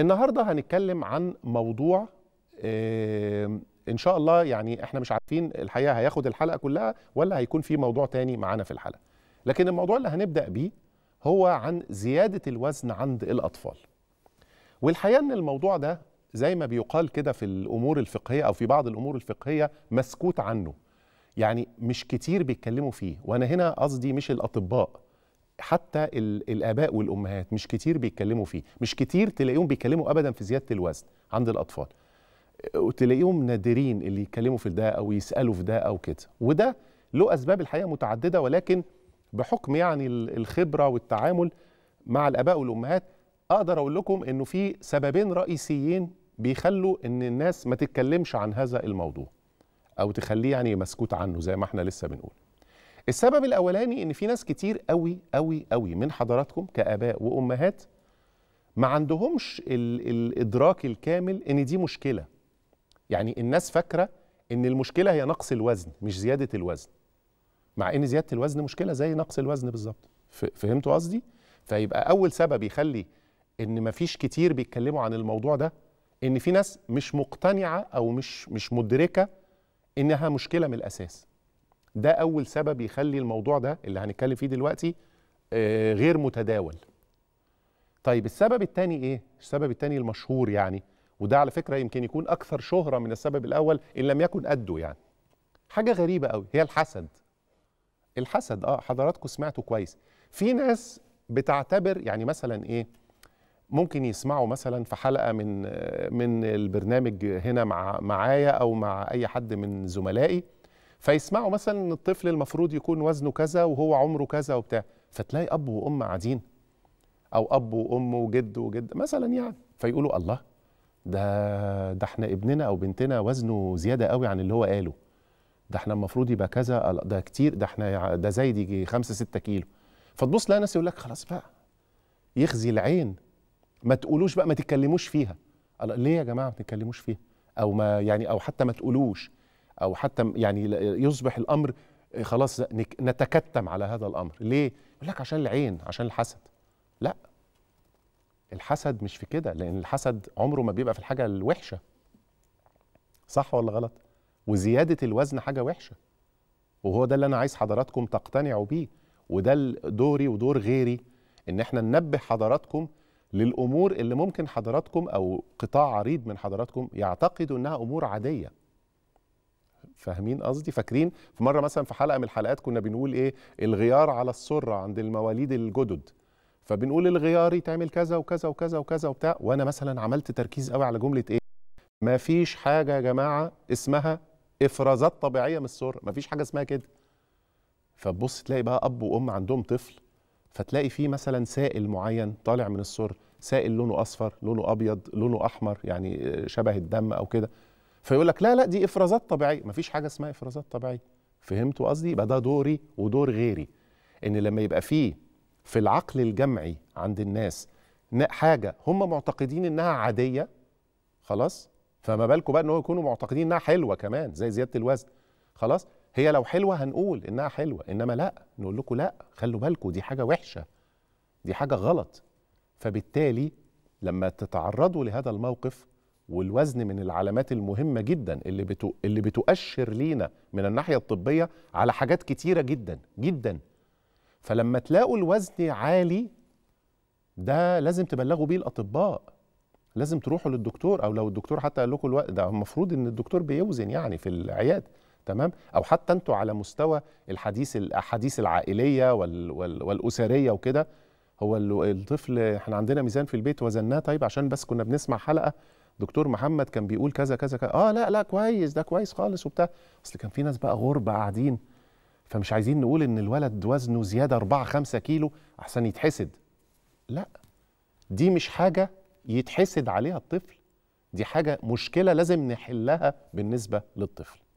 النهارده هنتكلم عن موضوع ان شاء الله يعني احنا مش عارفين الحقيقه هياخد الحلقه كلها ولا هيكون في موضوع تاني معانا في الحلقه لكن الموضوع اللي هنبدا بيه هو عن زياده الوزن عند الاطفال والحقيقه ان الموضوع ده زي ما بيقال كده في الامور الفقهيه او في بعض الامور الفقهيه مسكوت عنه يعني مش كتير بيتكلموا فيه وانا هنا قصدي مش الاطباء حتى الاباء والامهات مش كتير بيتكلموا فيه مش كتير تلاقيهم بيتكلموا ابدا في زياده الوزن عند الاطفال أه، وتلاقيهم نادرين اللي يتكلموا في ده او يسالوا في ده او كده وده له اسباب الحقيقه متعدده ولكن بحكم يعني الخبره والتعامل مع الاباء والامهات اقدر اقول لكم انه في سببين رئيسيين بيخلوا ان الناس ما تتكلمش عن هذا الموضوع او تخليه يعني مسكوت عنه زي ما احنا لسه بنقول السبب الاولاني ان في ناس كتير قوي قوي قوي من حضراتكم كاباء وامهات ما عندهمش الادراك الكامل ان دي مشكله يعني الناس فاكره ان المشكله هي نقص الوزن مش زياده الوزن مع ان زياده الوزن مشكله زي نقص الوزن بالظبط فهمتوا قصدي فيبقى اول سبب يخلي ان مفيش كتير بيتكلموا عن الموضوع ده ان في ناس مش مقتنعه او مش مش مدركه انها مشكله من الاساس ده اول سبب يخلي الموضوع ده اللي هنتكلم فيه دلوقتي آه، غير متداول طيب السبب الثاني ايه السبب الثاني المشهور يعني وده على فكره يمكن يكون اكثر شهره من السبب الاول ان لم يكن قده يعني حاجه غريبه قوي هي الحسد الحسد اه حضراتكم سمعتوا كويس في ناس بتعتبر يعني مثلا ايه ممكن يسمعوا مثلا في حلقه من آه، من البرنامج هنا مع معايا او مع اي حد من زملائي فيسمعوا مثلا ان الطفل المفروض يكون وزنه كذا وهو عمره كذا وبتاع فتلاقي اب وام قاعدين او اب وام وجد وجد مثلا يعني فيقولوا الله ده ده احنا ابننا او بنتنا وزنه زياده قوي عن اللي هو قاله ده احنا المفروض يبقى كذا ده كتير ده احنا ده زايد يجي 5 6 كيلو فتبص لها ناس يقول لك خلاص بقى يخزي العين ما تقولوش بقى ما تتكلموش فيها ليه يا جماعه ما تتكلموش فيها او ما يعني او حتى ما تقولوش او حتى يعني يصبح الامر آه، خلاص نتكتم على هذا الامر ليه يقول لك عشان العين عشان الحسد لا الحسد مش في كده لان الحسد عمره ما بيبقى في الحاجه الوحشه صح ولا غلط وزياده الوزن حاجه وحشه وهو ده اللي انا عايز حضراتكم تقتنعوا بيه وده دوري ودور غيري ان احنا ننبه حضراتكم للامور اللي ممكن حضراتكم او قطاع عريض من حضراتكم يعتقدوا انها امور عاديه فاهمين قصدي فاكرين في مره مثلا في حلقه من الحلقات كنا بنقول ايه الغيار على السره عند المواليد الجدد فبنقول الغيار يتعمل كذا وكذا وكذا وكذا وبتاع وانا مثلا عملت تركيز قوي على جمله ايه ما فيش حاجه يا جماعه اسمها افرازات طبيعيه من السره ما فيش حاجه اسمها كده فتبص تلاقي بقى اب وام عندهم طفل فتلاقي فيه مثلا سائل معين طالع من السر سائل لونه اصفر لونه ابيض لونه احمر يعني شبه الدم او كده فيقول لك لا لا دي افرازات طبيعيه مفيش حاجه اسمها افرازات طبيعيه فهمتوا قصدي يبقى ده دوري ودور غيري ان لما يبقى فيه في العقل الجمعي عند الناس حاجه هم معتقدين انها عاديه خلاص فما بالكم بقى ان هو يكونوا معتقدين انها حلوه كمان زي زياده الوزن خلاص هي لو حلوه هنقول انها حلوه انما لا نقول لكم لا خلوا بالكم دي حاجه وحشه دي حاجه غلط فبالتالي لما تتعرضوا لهذا الموقف والوزن من العلامات المهمه جدا اللي بتو... اللي بتؤشر لينا من الناحيه الطبيه على حاجات كتيره جدا جدا فلما تلاقوا الوزن عالي ده لازم تبلغوا بيه الاطباء لازم تروحوا للدكتور او لو الدكتور حتى قال لكم الوقت ده المفروض ان الدكتور بيوزن يعني في العياده تمام او حتى انتوا على مستوى الحديث الاحاديث العائليه وال... وال... والاسريه وكده هو الطفل احنا عندنا ميزان في البيت وزناه طيب عشان بس كنا بنسمع حلقه دكتور محمد كان بيقول كذا كذا كذا اه لا لا كويس ده كويس خالص وبتاع اصل كان في ناس بقى غربه قاعدين فمش عايزين نقول ان الولد وزنه زياده 4 5 كيلو احسن يتحسد لا دي مش حاجه يتحسد عليها الطفل دي حاجه مشكله لازم نحلها بالنسبه للطفل